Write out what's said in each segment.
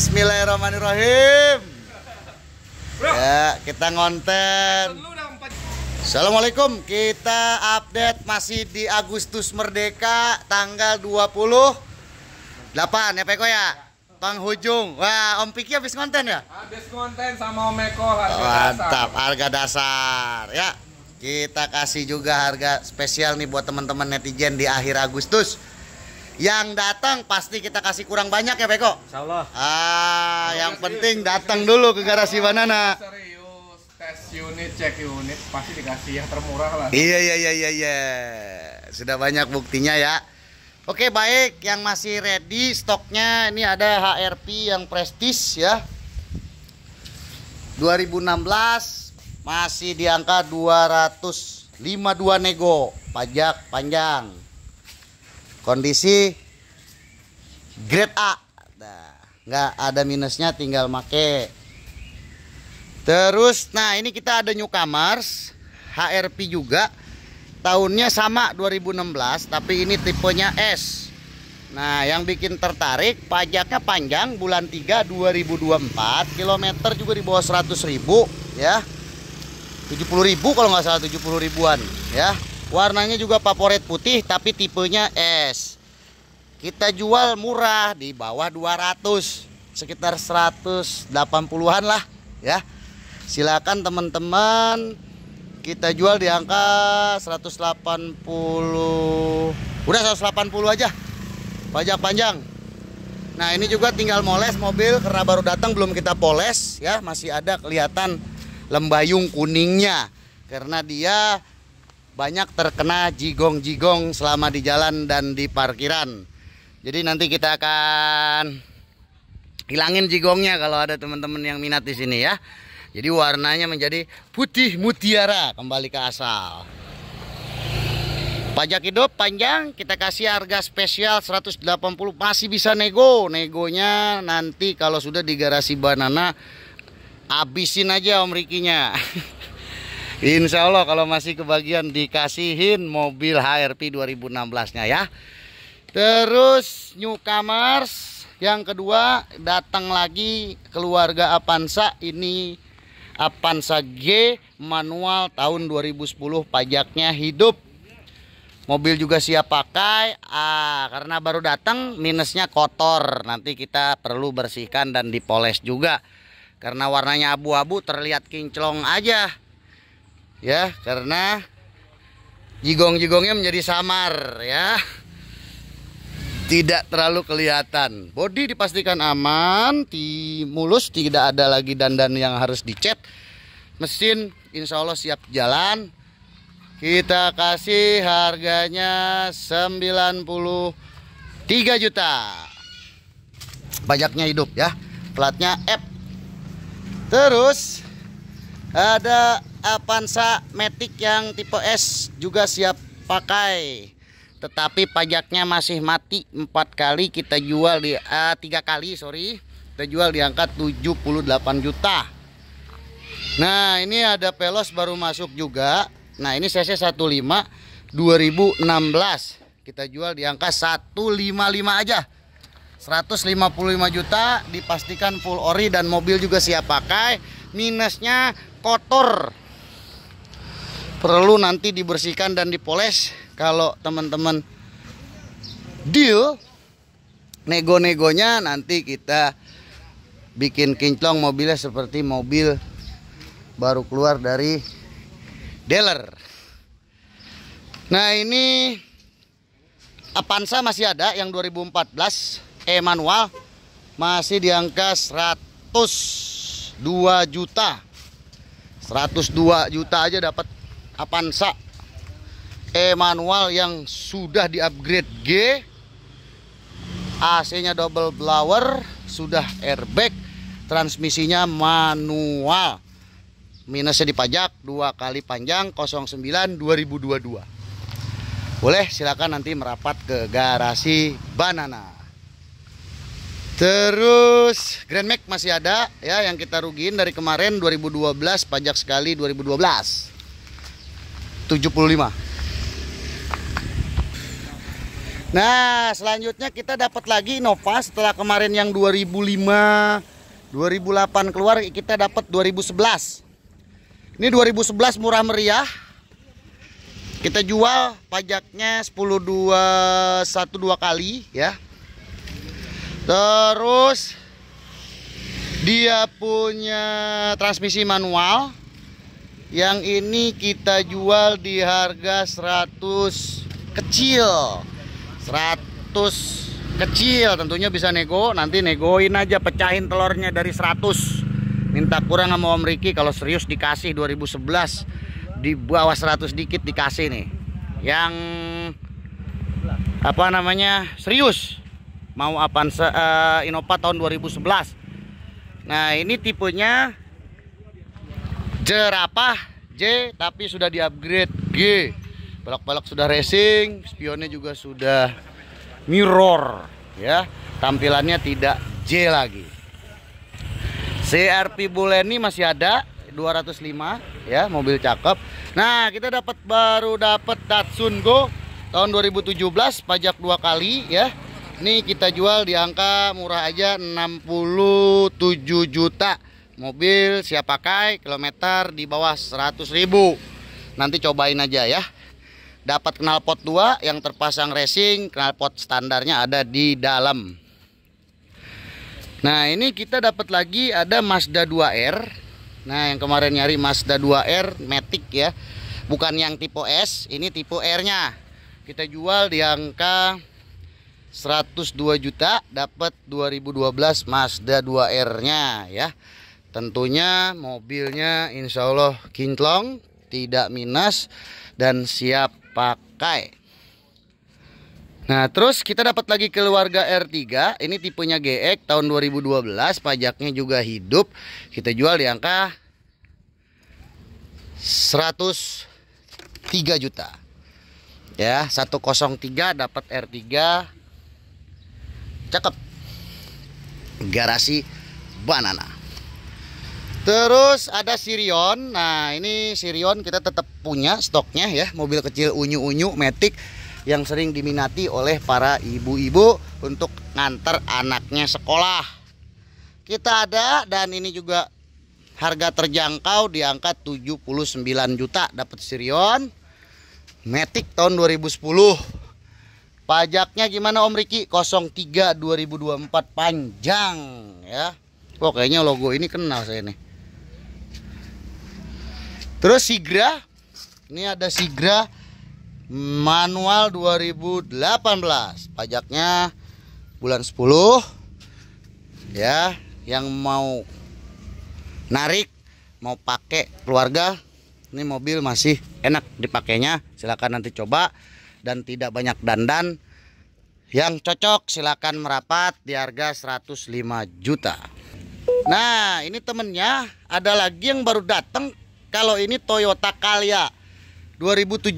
Bismillahirrahmanirrahim. Ya, kita ngonten. Assalamualaikum. Kita update masih di Agustus Merdeka tanggal 20 8 ya Peko ya? penghujung. Wah, Om Piki habis ngonten ya? Habis ngonten sama Om Eko harga Mantap, dasar. harga dasar. Ya, kita kasih juga harga spesial nih buat teman-teman netizen di akhir Agustus yang datang pasti kita kasih kurang banyak ya Beko. Insyaallah. Ah, yang serius, penting datang dulu ke garasi Banana. Serius, tes unit, cek unit pasti dikasih yang termurah lah. Iya iya iya iya iya. Sudah banyak buktinya ya. Oke, baik yang masih ready stoknya ini ada HRP yang prestis ya. 2016 masih di angka 252 nego, pajak panjang kondisi grade A nggak ada minusnya tinggal make terus nah ini kita ada new Kamars HRP juga tahunnya sama 2016 tapi ini tipenya S nah yang bikin tertarik pajaknya panjang bulan 3 2024 kilometer juga di bawah 100 ribu ya 70 ribu kalau nggak salah 70 ribuan ya Warnanya juga favorit putih tapi tipenya S. Kita jual murah di bawah 200, sekitar 180-an lah ya. Silakan teman-teman kita jual di angka 180. Udah 180 aja. Pajak panjang. Nah, ini juga tinggal moles mobil karena baru datang belum kita poles ya, masih ada kelihatan lembayung kuningnya karena dia banyak terkena jigong-jigong selama di jalan dan di parkiran. Jadi nanti kita akan hilangin jigongnya kalau ada teman-teman yang minat di sini ya. Jadi warnanya menjadi putih mutiara kembali ke asal. Pajak hidup panjang kita kasih harga spesial 180 masih bisa nego. Negonya nanti kalau sudah di garasi banana abisin aja Om Rikinya. Insya Allah kalau masih kebagian dikasihin mobil HRP 2016-nya ya. Terus New Newcomers yang kedua datang lagi keluarga Avanza ini Avanza G manual tahun 2010 pajaknya hidup. Mobil juga siap pakai ah, karena baru datang minusnya kotor. Nanti kita perlu bersihkan dan dipoles juga. Karena warnanya abu-abu terlihat kinclong aja ya karena jigong-jigongnya menjadi samar ya tidak terlalu kelihatan body dipastikan aman di mulus tidak ada lagi dandan yang harus dicet mesin insya Allah siap jalan kita kasih harganya 93 juta Banyaknya hidup ya platnya F terus ada Avanza eh, Matic yang tipe S juga siap pakai. Tetapi pajaknya masih mati empat kali kita jual di eh, tiga uh, kali sorry kita jual di angka 78 juta. Nah ini ada pelos baru masuk juga. Nah ini CC 15 2016 kita jual di angka 155 aja. 155 juta dipastikan full ori dan mobil juga siap pakai minusnya kotor perlu nanti dibersihkan dan dipoles kalau teman-teman deal nego-negonya nanti kita bikin kinclong mobilnya seperti mobil baru keluar dari dealer nah ini Avanza masih ada yang 2014 e manual masih di angka 100 2 juta 102 juta aja dapat Avanza E manual yang sudah di upgrade G AC nya double blower sudah airbag transmisinya manual minusnya dipajak dua kali panjang 09 2022 boleh silakan nanti merapat ke garasi banana Terus Grand Max masih ada ya yang kita rugiin dari kemarin 2012 pajak sekali 2012. 75. Nah, selanjutnya kita dapat lagi Nova setelah kemarin yang 2005, 2008 keluar kita dapat 2011. Ini 2011 murah meriah. Kita jual pajaknya 10 2 1 2 kali ya terus dia punya transmisi manual yang ini kita jual di harga 100 kecil 100 kecil tentunya bisa nego nanti negoin aja pecahin telurnya dari 100 minta kurang sama Om Riki kalau serius dikasih 2011 di bawah 100 dikit dikasih nih yang apa namanya serius mau Avanza uh, eh, Innova tahun 2011 nah ini tipenya jerapah J tapi sudah di upgrade G balok-balok sudah racing spionnya juga sudah mirror ya tampilannya tidak J lagi CRP Buleni masih ada 205 ya mobil cakep nah kita dapat baru dapat Datsun Go tahun 2017 pajak dua kali ya ini kita jual di angka murah aja 67 juta. Mobil siap pakai kilometer di bawah 100 ribu. Nanti cobain aja ya. Dapat knalpot 2 yang terpasang racing, knalpot standarnya ada di dalam. Nah, ini kita dapat lagi ada Mazda 2R. Nah, yang kemarin nyari Mazda 2R Matic ya. Bukan yang tipe S, ini tipe R-nya. Kita jual di angka 102 juta dapat 2012 Mazda 2R nya ya tentunya mobilnya insya Allah kinclong tidak minus dan siap pakai Nah terus kita dapat lagi keluarga R3 Ini tipenya GX tahun 2012 Pajaknya juga hidup Kita jual di angka 103 juta Ya 103 dapat R3 cakep garasi banana terus ada Sirion nah ini Sirion kita tetap punya stoknya ya mobil kecil unyu-unyu metik yang sering diminati oleh para ibu-ibu untuk nganter anaknya sekolah kita ada dan ini juga harga terjangkau di angka 79 juta dapat Sirion Matic tahun 2010 Pajaknya gimana Om Riki? 03 2024 panjang ya. Oh kayaknya logo ini kenal saya nih. Terus Sigra. Ini ada Sigra manual 2018. Pajaknya bulan 10. Ya, yang mau narik, mau pakai keluarga, ini mobil masih enak dipakainya. Silakan nanti coba dan tidak banyak dandan yang cocok silakan merapat di harga 105 juta nah ini temennya ada lagi yang baru datang kalau ini Toyota Calya 2017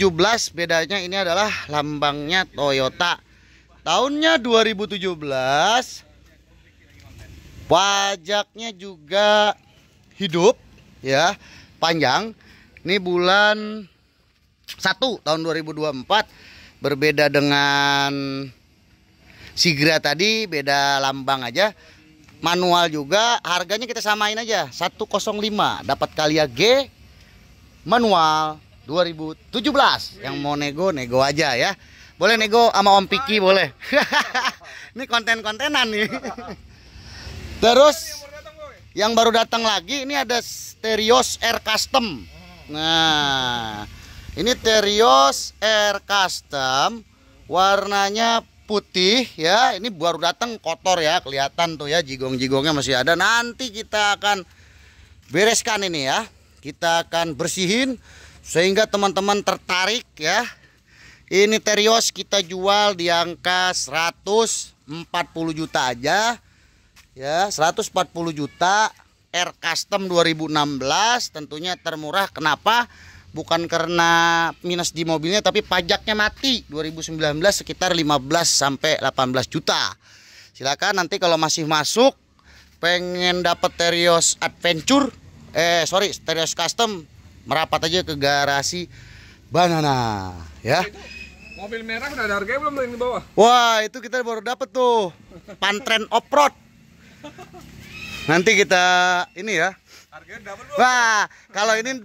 bedanya ini adalah lambangnya Toyota tahunnya 2017 pajaknya juga hidup ya panjang ini bulan tahun 2024 berbeda dengan Sigra tadi beda lambang aja manual juga harganya kita samain aja 105 dapat Kalia G manual 2017 yang mau nego nego aja ya boleh nego sama Om Piki boleh ini konten-kontenan nih terus yang baru datang lagi ini ada Stereos Air Custom nah ini Terios Air Custom warnanya putih ya. Ini baru datang kotor ya, kelihatan tuh ya jigong-jigongnya masih ada. Nanti kita akan bereskan ini ya. Kita akan bersihin sehingga teman-teman tertarik ya. Ini Terios kita jual di angka 140 juta aja. Ya, 140 juta Air Custom 2016 tentunya termurah. Kenapa? bukan karena minus di mobilnya tapi pajaknya mati 2019 sekitar 15 sampai 18 juta silakan nanti kalau masih masuk pengen dapat Terios Adventure eh sorry Terios Custom merapat aja ke garasi Banana ya mobil merah udah ada harganya belum yang di bawah wah itu kita baru dapet tuh pantren Offroad. nanti kita ini ya harganya dapet, wah kalau ini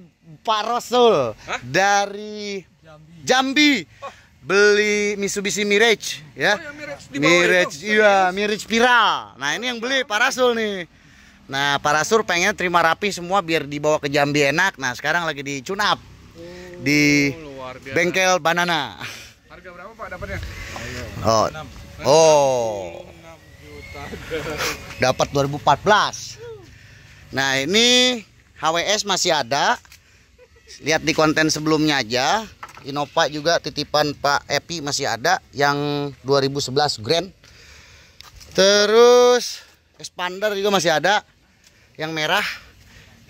Pak Rasul Hah? dari Jambi. Jambi. Oh. Beli Mitsubishi Mirage ya. Oh, ya Mirage, Mirage iya, Mirage Viral. Nah, ini yang beli Pak Rasul nih. Nah, Pak Rasul pengen terima rapi semua biar dibawa ke Jambi enak. Nah, sekarang lagi di Cunap. Oh, di bengkel banana. Harga berapa Pak dapatnya? Oh. Oh. Dapat 2014. Nah, ini HWS masih ada lihat di konten sebelumnya aja Innova juga titipan Pak Epi masih ada yang 2011 Grand terus expander juga masih ada yang merah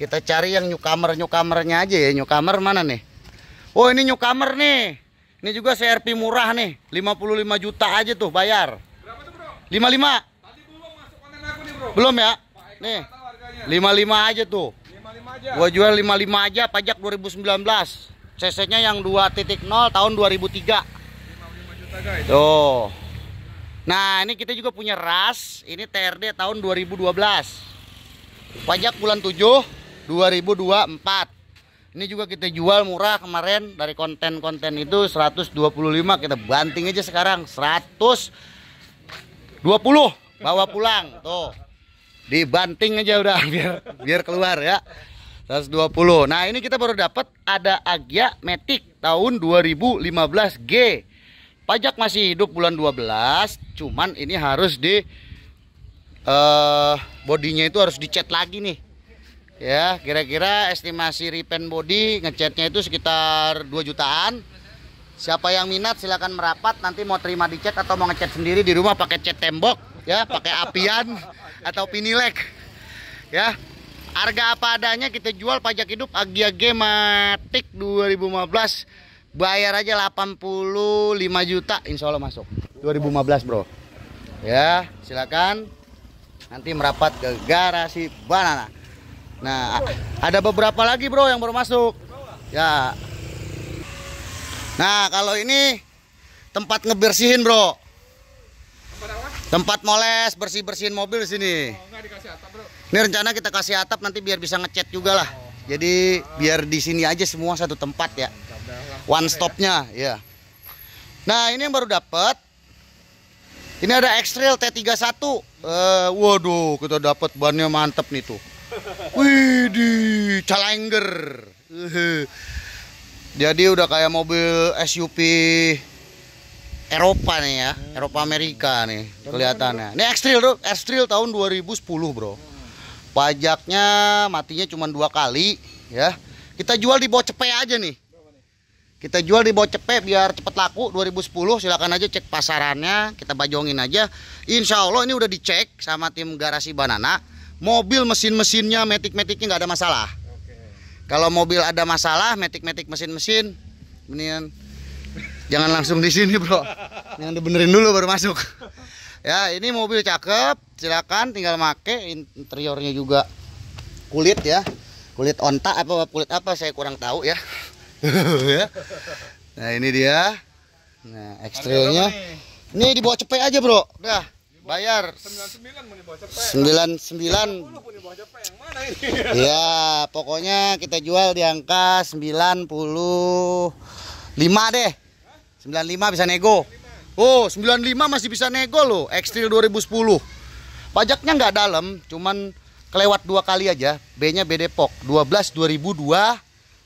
kita cari yang newcomer newcomernya aja ya newcomer mana nih oh ini newcomer nih ini juga CRP murah nih 55 juta aja tuh bayar Berapa tuh, 55 belum, masuk nih, bro. belum ya nih 55 aja tuh Gua jual 55 aja pajak 2019. CC-nya yang 2.0 tahun 2003. 55 juta guys. Tuh. Nah, ini kita juga punya ras, ini TRD tahun 2012. Pajak bulan 7 2024. Ini juga kita jual murah kemarin dari konten-konten itu 125 kita banting aja sekarang 120 bawa pulang tuh dibanting aja udah biar biar keluar ya 120 nah ini kita baru dapat ada Agya Matic tahun 2015 G pajak masih hidup bulan 12 cuman ini harus di uh, bodinya itu harus dicat lagi nih ya kira-kira estimasi repaint body ngecatnya itu sekitar 2 jutaan siapa yang minat silahkan merapat nanti mau terima dicat atau mau ngecat sendiri di rumah pakai cat tembok ya pakai apian atau Pinilek. Ya. Harga apa adanya kita jual pajak hidup Agia Gematik 2015 bayar aja 85 juta insya Allah masuk 2015 bro ya silakan nanti merapat ke garasi banana nah ada beberapa lagi bro yang baru masuk ya nah kalau ini tempat ngebersihin bro Tempat moles, bersih-bersihin mobil sini. Oh, Ini rencana kita kasih atap nanti biar bisa ngecat juga lah. Jadi biar di sini aja semua satu tempat ya. One stopnya ya. Nah, ini yang baru dapat. Ini ada X-Trail T31. Uh, eh, waduh, kita dapat bannya mantep nih tuh. Wih, di Challenger. jadi udah kayak mobil SUV Eropa nih ya, hmm. Eropa Amerika nih Dan kelihatannya. Ini Xtrail bro, Xtrail tahun 2010 bro. Pajaknya matinya cuma dua kali ya. Kita jual di bawah cepe aja nih. Kita jual di bawah cepe biar cepet laku 2010 silakan aja cek pasarannya kita bajongin aja. Insya Allah ini udah dicek sama tim garasi banana. Mobil mesin-mesinnya metik-metiknya nggak ada masalah. Kalau mobil ada masalah metik-metik mesin-mesin, mendingan jangan langsung di sini bro yang dibenerin dulu baru masuk ya ini mobil cakep silakan tinggal make interiornya juga kulit ya kulit ontak apa kulit apa saya kurang tahu ya, ya. nah ini dia nah ekstrilnya ini dibawa cepet aja bro dah bayar 99 sembilan. ya pokoknya kita jual di angka 95 deh 95 bisa nego. Oh, 95 masih bisa nego loh. Ekstril 2010. Pajaknya nggak dalam, cuman kelewat dua kali aja. B-nya B Depok. 12 2002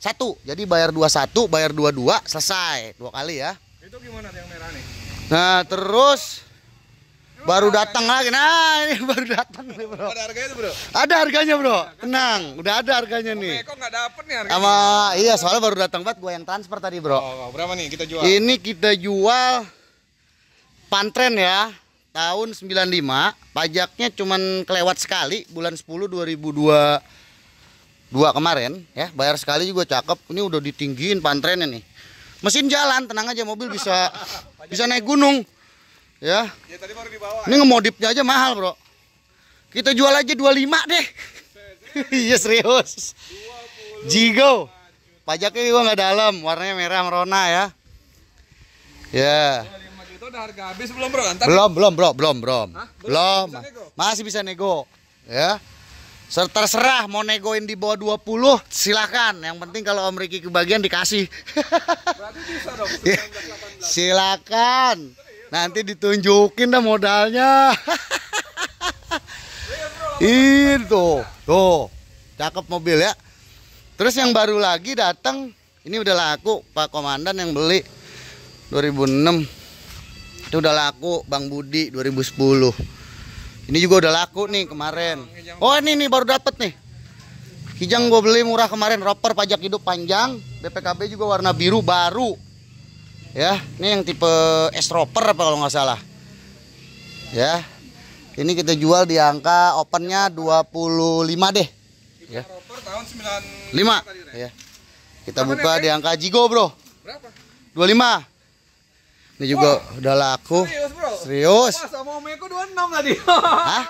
satu. Jadi bayar 21, bayar 22, selesai dua kali ya. Itu gimana yang merah nih? Nah, terus baru datang lagi nah ini baru datang nih bro ada harganya tuh bro ada harganya bro tenang udah ada harganya nih kok nggak dapet nih harganya sama iya soalnya baru datang banget gue yang transfer tadi bro oh, oh, berapa nih kita jual ini kita jual pantren ya tahun 95 pajaknya cuman kelewat sekali bulan 10 2002 dua kemarin ya bayar sekali juga cakep ini udah ditinggiin pantrennya nih mesin jalan tenang aja mobil bisa bisa naik gunung Ya. Ya tadi baru dibawa. Ini ya? ngemodifnya aja mahal, Bro. Kita jual aja 25 deh. Iya serius. Jigo. Pajaknya gua nggak dalam, warnanya merah merona ya. Ya. Itu udah harga habis belum bro? belum, belum bro, belum, belum. Belum. Masih bisa nego. Ya. Terserah mau negoin di bawah 20 silakan. Yang penting kalau Om Riki kebagian dikasih. Berarti bisa dong. Ya, silakan. Nanti ditunjukin dah modalnya. Itu, tuh, cakep mobil ya. Terus yang baru lagi datang, ini udah laku Pak Komandan yang beli 2006. Itu udah laku Bang Budi 2010. Ini juga udah laku nih kemarin. Oh ini nih baru dapet nih. Kijang gue beli murah kemarin, roper pajak hidup panjang, BPKB juga warna biru baru ya ini yang tipe estroper apa kalau nggak salah ya ini kita jual di angka opennya 25 deh ya. tahun 95 ya. kita buka di angka jigo bro berapa 25 ini juga oh, udah laku serius bro serius 26 tadi Hah?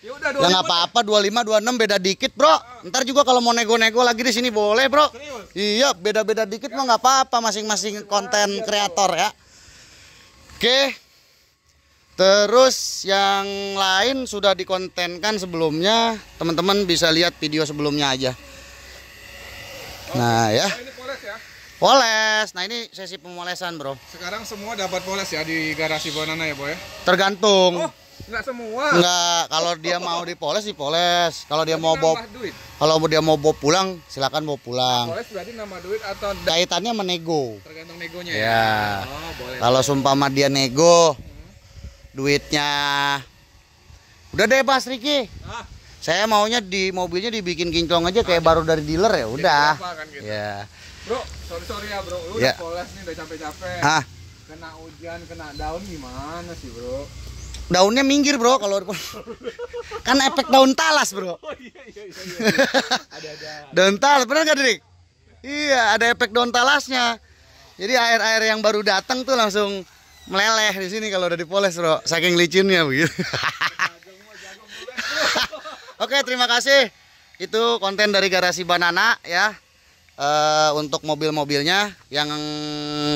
Ya udah, 25 nggak apa-apa 25 26 beda dikit bro ah. ntar juga kalau mau nego-nego lagi di sini boleh bro serius. Iya, beda-beda dikit mah nggak apa-apa masing-masing konten kreator ya. Oke. Terus yang lain sudah dikontenkan sebelumnya, teman-teman bisa lihat video sebelumnya aja. Oh, nah, ya. nah ya. Poles. Nah, ini sesi pemolesan, Bro. Sekarang semua dapat poles ya di garasi Bonana ya, Boy? Ya? Tergantung. Oh. Enggak semua. Enggak, kalau dia mau dipoles dipoles. Kalau dia mau bawa Kalau dia mau bawa pulang, silakan bawa pulang. poles berarti nama duit atau kaitannya menego. Tergantung negonya ya. Iya. Oh, kalau sumpama dia nego hmm. duitnya Udah deh pas Riki. Saya maunya di mobilnya dibikin kinclong aja kayak ah, baru dari dealer ya, udah. Ya. Bro, sorry sorry ya bro, lu ya. udah iya. poles nih udah capek-capek. Hah? Kena hujan, kena daun gimana sih bro? daunnya minggir bro kalau kan efek daun talas bro oh, iya, iya, iya, iya. ada, ada. daun talas bener nggak Drik? iya ada efek daun talasnya jadi air-air yang baru datang tuh langsung meleleh di sini kalau udah dipoles bro saking licinnya begitu oke terima kasih itu konten dari garasi banana ya Uh, untuk mobil-mobilnya yang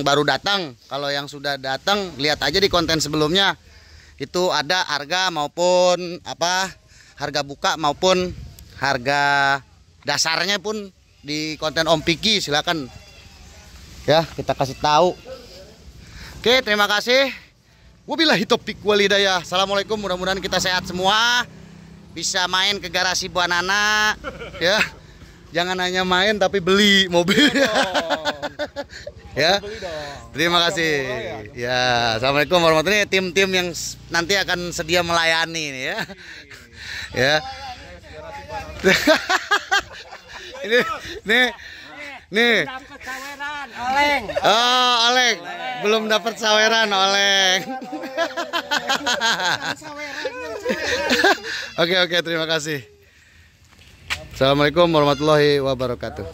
baru datang, kalau yang sudah datang lihat aja di konten sebelumnya itu ada harga maupun apa harga buka maupun harga dasarnya pun di konten Om Piki silakan ya kita kasih tahu oke terima kasih wabillahi topik walidaya assalamualaikum mudah-mudahan kita sehat semua bisa main ke garasi buah Nana ya jangan hanya main tapi beli mobil iya ya. Terima kasih. Ya. ya, assalamualaikum warahmatullahi wabarakatuh. tim-tim yang nanti akan sedia melayani ini ya. Iya. ya. Iya, iya, ini ini, nih oleng. Oh, oleng. Belum dapat saweran oleng. Oke, oke, terima kasih. Assalamualaikum warahmatullahi wabarakatuh.